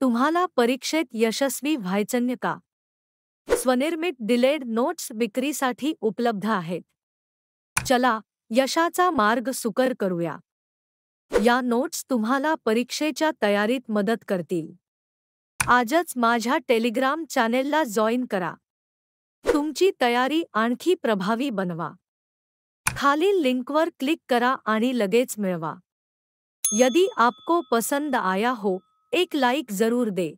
तुम्हाला परीक्षेत यशस्वी व्हायचन्य का स्वनिर्मित डिलेड नोट्स विक्रीसाठी उपलब्ध आहेत चला यशाचा मार्ग सुकर करूया या नोट्स तुम्हाला परीक्षेच्या तयारीत मदत करतील आजच माझ्या टेलिग्राम चॅनेलला जॉईन करा तुमची तयारी आणखी प्रभावी बनवा खालील लिंकवर क्लिक करा आणि लगेच मिळवा यदि आपको पसंद आया हो एक लाइक जरूर दे